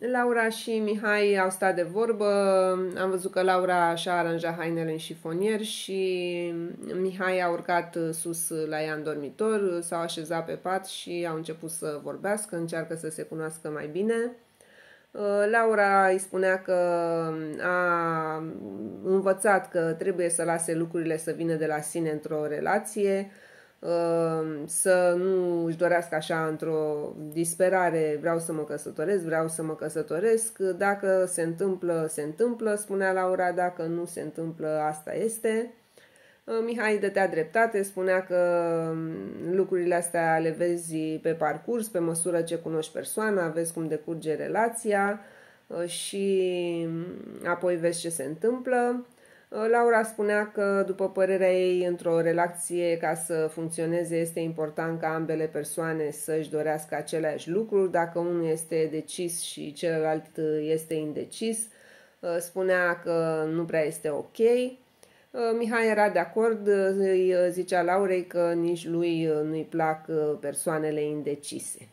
Laura și Mihai au stat de vorbă, am văzut că Laura și-a aranjat hainele în șifonier și Mihai a urcat sus la ea în dormitor, s-au așezat pe pat și au început să vorbească, încearcă să se cunoască mai bine. Laura îi spunea că a învățat că trebuie să lase lucrurile să vină de la sine într-o relație, Ehm, să nu își dorească așa într-o disperare, vreau să mă căsătoresc, vreau să mă căsătoresc, dacă se întâmplă, se întâmplă, spunea Laura, dacă nu se întâmplă, asta este. Ehm, Mihai dătea dreptate, spunea că mm, lucrurile astea le vezi pe parcurs, pe măsură ce cunoști persoana, vezi cum decurge relația ehm, și mm, apoi vezi ce se întâmplă. Uh, Laura spunea că, după părerea ei, într-o relație ca să funcționeze este important ca ambele persoane să-și dorească aceleași lucruri, dacă unul este decis și celălalt uh, este indecis. Uh, spunea că nu prea este ok. Mihai era de acord, îi zicea Laurei că nici lui nu-i plac persoanele indecise.